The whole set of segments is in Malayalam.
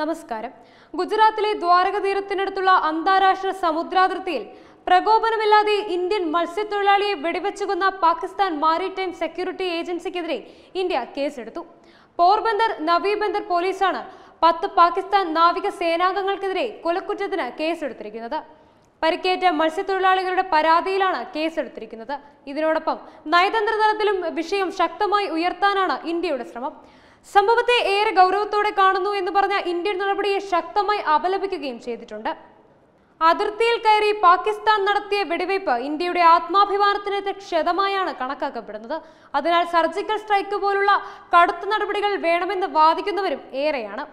നമസ്കാരം ഗുജറാത്തിലെ ദ്വാരക തീരത്തിനടുത്തുള്ള അന്താരാഷ്ട്ര സമുദ്രാതിർത്തിയിൽ പ്രകോപനമില്ലാതെ ഇന്ത്യൻ മത്സ്യത്തൊഴിലാളിയെ വെടിവെച്ചുകൊന്ന പാകിസ്ഥാൻ മാരിടൈം സെക്യൂരിറ്റി ഏജൻസിക്കെതിരെ ഇന്ത്യ കേസെടുത്തു പോർബന്ദർ നവീബന്ദർ പോലീസാണ് പത്ത് പാകിസ്ഥാൻ നാവിക സേനാംഗങ്ങൾക്കെതിരെ കൊലക്കുറ്റത്തിന് കേസെടുത്തിരിക്കുന്നത് പരിക്കേറ്റ മത്സ്യത്തൊഴിലാളികളുടെ പരാതിയിലാണ് കേസെടുത്തിരിക്കുന്നത് ഇതിനോടൊപ്പം നയതന്ത്ര തലത്തിലും വിഷയം ശക്തമായി ഉയർത്താനാണ് ഇന്ത്യയുടെ ശ്രമം സംഭവത്തെ ഏറെ ഗൗരവത്തോടെ കാണുന്നു എന്ന് പറഞ്ഞ ഇന്ത്യൻ നടപടിയെ ശക്തമായി അപലപിക്കുകയും ചെയ്തിട്ടുണ്ട് അതിർത്തിയിൽ കയറി പാകിസ്ഥാൻ നടത്തിയ വെടിവയ്പ് ഇന്ത്യയുടെ ആത്മാഭിമാനത്തിന് ക്ഷതമായാണ് കണക്കാക്കപ്പെടുന്നത് അതിനാൽ സർജിക്കൽ സ്ട്രൈക്ക് പോലുള്ള കടുത്ത നടപടികൾ വേണമെന്ന് വാദിക്കുന്നവരും ഏറെയാണ്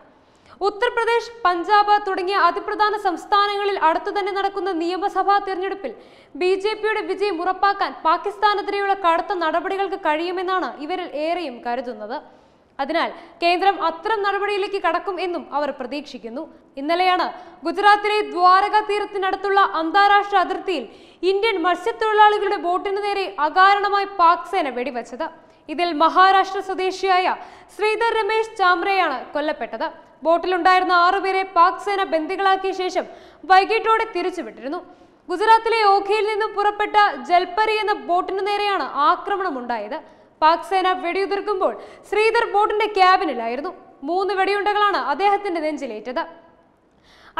ഉത്തർപ്രദേശ് പഞ്ചാബ് തുടങ്ങിയ അതിപ്രധാന സംസ്ഥാനങ്ങളിൽ അടുത്തു തന്നെ നടക്കുന്ന നിയമസഭാ തിരഞ്ഞെടുപ്പിൽ ബി ജെ പിയുടെ വിജയം ഉറപ്പാക്കാൻ പാകിസ്ഥാനെതിരെയുള്ള കടുത്ത നടപടികൾക്ക് കഴിയുമെന്നാണ് ഇവരിൽ ഏറെയും കരുതുന്നത് അതിനാൽ കേന്ദ്രം അത്തരം നടപടിയിലേക്ക് കടക്കും എന്നും അവർ പ്രതീക്ഷിക്കുന്നു ഇന്നലെയാണ് ഗുജറാത്തിലെ ദ്വാരക തീരത്തിനടുത്തുള്ള അന്താരാഷ്ട്ര അതിർത്തിയിൽ ഇന്ത്യൻ മത്സ്യത്തൊഴിലാളികളുടെ ബോട്ടിന് നേരെ അകാരണമായി പാക് സേന വെടിവെച്ചത് ഇതിൽ മഹാരാഷ്ട്ര സ്വദേശിയായ ശ്രീധർ രമേശ് ചാമ്രയാണ് കൊല്ലപ്പെട്ടത് ബോട്ടിലുണ്ടായിരുന്ന ആറുപേരെ പാക് സേന ബന്ദികളാക്കിയ ശേഷം വൈകിട്ടോടെ തിരിച്ചുവിട്ടിരുന്നു ഗുജറാത്തിലെ ഓഖിയിൽ നിന്നും പുറപ്പെട്ട ജൽപരി എന്ന ബോട്ടിനു നേരെയാണ് ഉണ്ടായത് പാക് സേന വെടിയുതിർക്കുമ്പോൾ ശ്രീധർ ബോട്ടിന്റെ ക്യാബിനിലായിരുന്നു മൂന്ന് വെടിയുണ്ടകളാണ് അദ്ദേഹത്തിന്റെ നെഞ്ചിലേറ്റത്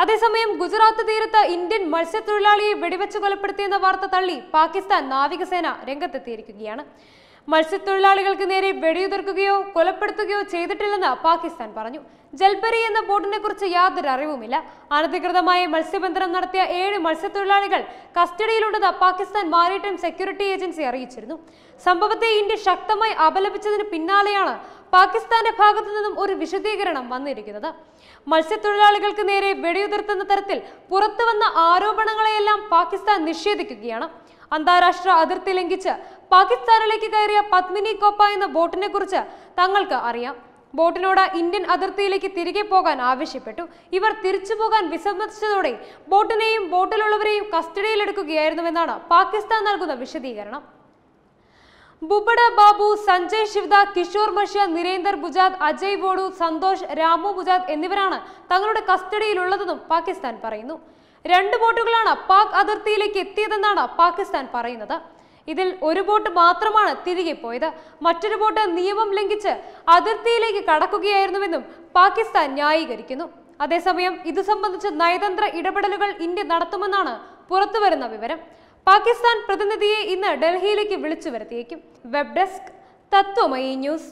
അതേസമയം ഗുജറാത്ത് തീരത്ത് ഇന്ത്യൻ മത്സ്യത്തൊഴിലാളിയെ വെടിവെച്ച് കൊലപ്പെടുത്തിയെന്ന വാർത്ത തള്ളി പാകിസ്ഥാൻ നാവികസേന രംഗത്തെത്തിയിരിക്കുകയാണ് മത്സ്യത്തൊഴിലാളികൾക്ക് നേരെ വെടിയുതിർക്കുകയോ കൊലപ്പെടുത്തുകയോ ചെയ്തിട്ടില്ലെന്ന് പാകിസ്ഥാൻ പറഞ്ഞു ജൽബരി എന്ന ബോട്ടിനെ കുറിച്ച് യാതൊരു അറിവുമില്ല അനധികൃതമായ മത്സ്യബന്ധനം നടത്തിയ ഏഴ് മത്സ്യത്തൊഴിലാളികൾ കസ്റ്റഡിയിലുണ്ടെന്ന് പാകിസ്ഥാൻ മാരിടൈം സെക്യൂരിറ്റി ഏജൻസി അറിയിച്ചിരുന്നു സംഭവത്തെ ഇന്ത്യ ശക്തമായി അപലപിച്ചതിന് പിന്നാലെയാണ് പാകിസ്ഥാന്റെ ഭാഗത്തു നിന്നും ഒരു വിശദീകരണം വന്നിരിക്കുന്നത് മത്സ്യത്തൊഴിലാളികൾക്ക് നേരെ വെടിയുതിർത്തുന്ന തരത്തിൽ പുറത്തുവന്ന ആരോപണങ്ങളെയെല്ലാം പാകിസ്ഥാൻ നിഷേധിക്കുകയാണ് അന്താരാഷ്ട്ര അതിർത്തി ലംഘിച്ച് പാകിസ്ഥാനിലേക്ക് കയറിയ പത്മിനി കോപ്പ എന്ന ബോട്ടിനെ കുറിച്ച് തങ്ങൾക്ക് അറിയാം ബോട്ടിനോട് ഇന്ത്യൻ അതിർത്തിയിലേക്ക് തിരികെ പോകാൻ ആവശ്യപ്പെട്ടു ഇവർ തിരിച്ചു പോകാൻ വിസമ്മതിച്ചതോടെ ബോട്ടിനെയും ബോട്ടിലുള്ളവരെയും കസ്റ്റഡിയിലെടുക്കുകയായിരുന്നുവെന്നാണ് പാകിസ്ഥാൻ നൽകുന്ന വിശദീകരണം ബുബഡ ബാബു സഞ്ജയ് ശിവദ കിഷോർ മഷ്യ നിരേന്ദർ ബുജാദ് അജയ് വോഡു സന്തോഷ് രാമു ബുജാദ് എന്നിവരാണ് തങ്ങളുടെ കസ്റ്റഡിയിലുള്ളതെന്നും പാകിസ്ഥാൻ പറയുന്നു രണ്ട് ബോട്ടുകളാണ് പാക് അതിർത്തിയിലേക്ക് എത്തിയതെന്നാണ് പാകിസ്ഥാൻ പറയുന്നത് ഇതിൽ ഒരു ബോട്ട് മാത്രമാണ് തിരികെ പോയത് മറ്റൊരു ബോട്ട് നിയമം ലംഘിച്ച് അതിർത്തിയിലേക്ക് കടക്കുകയായിരുന്നുവെന്നും പാകിസ്ഥാൻ ന്യായീകരിക്കുന്നു അതേസമയം ഇത് സംബന്ധിച്ച് നയതന്ത്ര ഇടപെടലുകൾ ഇന്ത്യ നടത്തുമെന്നാണ് പുറത്തുവരുന്ന വിവരം പാകിസ്ഥാൻ പ്രതിനിധിയെ ഇന്ന് ഡൽഹിയിലേക്ക് വിളിച്ചു വരുത്തിയേക്കും വെബ് ഡെസ്ക് തത്വമയി ന്യൂസ്